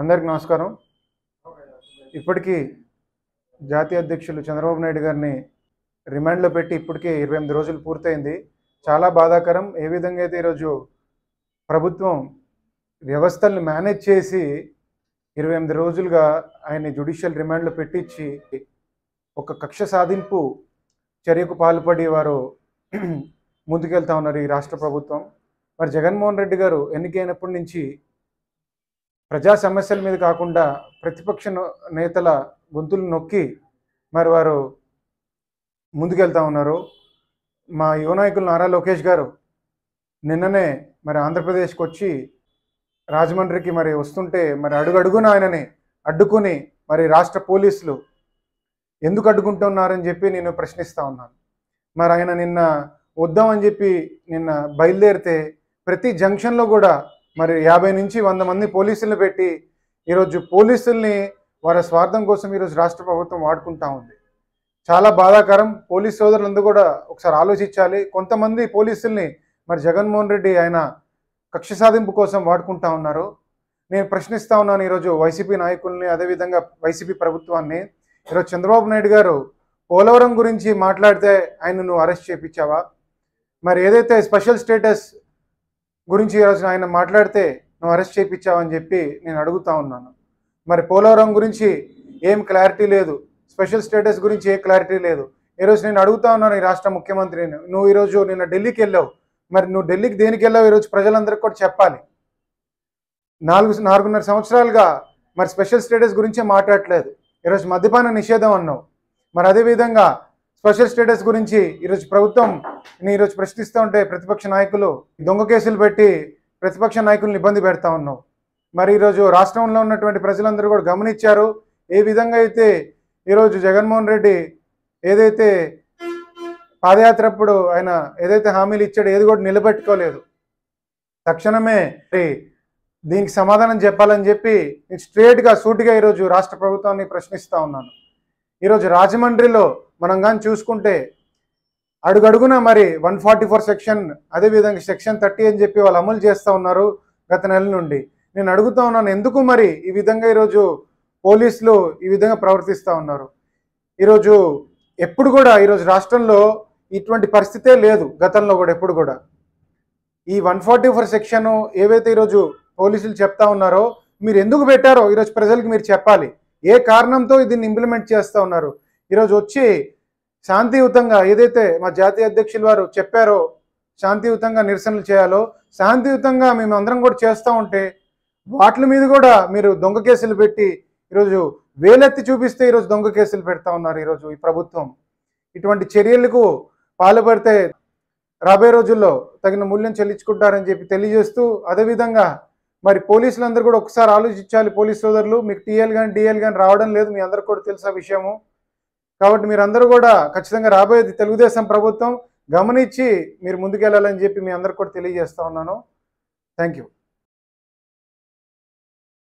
అందరికి నమస్కారం ఇప్పటికీ జాతీయ అధ్యక్షులు చంద్రబాబు నాయుడు గారిని రిమాండ్లో పెట్టి ఇప్పటికే ఇరవై ఎనిమిది రోజులు పూర్తయింది చాలా బాధాకరం ఏ విధంగా అయితే ఈరోజు ప్రభుత్వం వ్యవస్థలను మేనేజ్ చేసి ఇరవై ఎనిమిది రోజులుగా ఆయన్ని జ్యుడిషియల్ రిమాండ్లో పెట్టించి ఒక కక్ష సాధింపు చర్యకు పాల్పడి వారు ముందుకెళ్తా ఉన్నారు ఈ రాష్ట్ర ప్రభుత్వం మరి జగన్మోహన్ రెడ్డి గారు ఎన్నికైనప్పటి నుంచి ప్రజా సమస్యల మీద కాకుండా ప్రతిపక్ష నేతల గొంతులు నొక్కి మరి వారు ముందుకెళ్తా ఉన్నారు మా యువ నాయకులు నారా లోకేష్ గారు నిన్ననే మరి ఆంధ్రప్రదేశ్కి వచ్చి రాజమండ్రికి మరి వస్తుంటే మరి అడుగడుగున ఆయనని అడ్డుకుని మరి రాష్ట్ర పోలీసులు ఎందుకు అడ్డుకుంటున్నారని చెప్పి నేను ప్రశ్నిస్తూ ఉన్నాను మరి ఆయన నిన్న వద్దామని చెప్పి నిన్న బయలుదేరితే ప్రతి జంక్షన్లో కూడా మరి యాభై నుంచి వంద మంది పోలీసులను పెట్టి ఈరోజు పోలీసుల్ని వారి స్వార్థం కోసం ఈరోజు రాష్ట్ర ప్రభుత్వం వాడుకుంటా ఉంది చాలా బాధాకరం పోలీస్ సోదరులందరూ కూడా ఒకసారి ఆలోచించాలి కొంతమంది పోలీసుల్ని మరి జగన్మోహన్ రెడ్డి ఆయన కక్ష సాధింపు కోసం వాడుకుంటా ఉన్నారు నేను ప్రశ్నిస్తా ఉన్నాను ఈరోజు వైసీపీ నాయకుల్ని అదేవిధంగా వైసీపీ ప్రభుత్వాన్ని ఈరోజు చంద్రబాబు నాయుడు గారు పోలవరం గురించి మాట్లాడితే ఆయన నువ్వు అరెస్ట్ చేయించావా మరి ఏదైతే స్పెషల్ స్టేటస్ గురించి ఈరోజు ఆయన మాట్లాడితే నువ్వు అరెస్ట్ చేయించావని చెప్పి నేను అడుగుతా ఉన్నాను మరి పోలవరం గురించి ఏం క్లారిటీ లేదు స్పెషల్ స్టేటస్ గురించి ఏ క్లారిటీ లేదు ఈరోజు నేను అడుగుతా ఉన్నాను ఈ రాష్ట్ర ముఖ్యమంత్రిని నువ్వు ఈరోజు నిన్న ఢిల్లీకి వెళ్ళావు మరి నువ్వు ఢిల్లీకి దేనికి వెళ్ళావు ఈరోజు ప్రజలందరికీ కూడా చెప్పాలి నాలుగు నాలుగున్నర సంవత్సరాలుగా మరి స్పెషల్ స్టేటస్ గురించే మాట్లాడలేదు ఈరోజు మద్యపాన నిషేధం అన్నావు మరి అదేవిధంగా స్పెషల్ స్టేటస్ గురించి ఈరోజు ప్రభుత్వం ఈరోజు ప్రశ్నిస్తూ ఉంటే ప్రతిపక్ష నాయకులు దొంగ కేసులు పెట్టి ప్రతిపక్ష నాయకులను ఇబ్బంది పెడతా ఉన్నాం మరి ఈరోజు రాష్ట్రంలో ఉన్నటువంటి ప్రజలందరూ కూడా గమనించారు ఏ విధంగా అయితే ఈరోజు జగన్మోహన్ రెడ్డి ఏదైతే పాదయాత్ర అప్పుడు ఆయన ఏదైతే హామీలు ఇచ్చాడో ఏది కూడా నిలబెట్టుకోలేదు తక్షణమే దీనికి సమాధానం చెప్పాలని చెప్పి నేను స్ట్రేట్గా సూటిగా ఈరోజు రాష్ట్ర ప్రభుత్వాన్ని ప్రశ్నిస్తూ ఉన్నాను ఈరోజు రాజమండ్రిలో మనం కానీ చూసుకుంటే అడుగడుగున మరి వన్ ఫార్టీ ఫోర్ సెక్షన్ అదేవిధంగా సెక్షన్ థర్టీ అని చెప్పి వాళ్ళు అమలు చేస్తూ ఉన్నారు గత నెల నుండి నేను అడుగుతా ఉన్నాను ఎందుకు మరి ఈ విధంగా ఈరోజు పోలీసులు ఈ విధంగా ప్రవర్తిస్తూ ఉన్నారు ఈరోజు ఎప్పుడు కూడా ఈరోజు రాష్ట్రంలో ఇటువంటి పరిస్థితే లేదు గతంలో కూడా ఎప్పుడు కూడా ఈ వన్ ఫార్టీ ఫోర్ సెక్షన్ ఏవైతే ఈరోజు పోలీసులు చెప్తా ఉన్నారో మీరు ఎందుకు పెట్టారో ఈరోజు ప్రజలకు మీరు చెప్పాలి ఏ కారణంతో దీన్ని ఇంప్లిమెంట్ చేస్తూ ఉన్నారు ఈరోజు వచ్చి శాంతియుతంగా ఏదైతే మా జాతీయ అధ్యక్షులు వారు చెప్పారో శాంతియుతంగా నిరసనలు చేయాలో శాంతియుతంగా మేము అందరం కూడా చేస్తూ ఉంటే వాటి మీద కూడా మీరు దొంగ కేసులు పెట్టి ఈరోజు వేలెత్తి చూపిస్తే ఈరోజు దొంగ కేసులు పెడతా ఉన్నారు ఈరోజు ఈ ప్రభుత్వం ఇటువంటి చర్యలకు పాల్పడితే రాబోయే రోజుల్లో తగిన మూల్యం చెల్లించుకుంటారని చెప్పి తెలియజేస్తూ అదేవిధంగా మరి పోలీసులందరూ కూడా ఒకసారి ఆలోచించాలి పోలీస్ సోదరులు మీకు టీఎల్ కానీ డిఎల్ కానీ రావడం లేదు మీ అందరికి కూడా తెలుసా విషయము కాబట్టి మీరందరూ కూడా ఖచ్చితంగా రాబోయేది తెలుగుదేశం ప్రభుత్వం గమనించి మీరు ముందుకెళ్ళాలని చెప్పి మీ అందరికి కూడా తెలియజేస్తా ఉన్నాను థ్యాంక్ యూ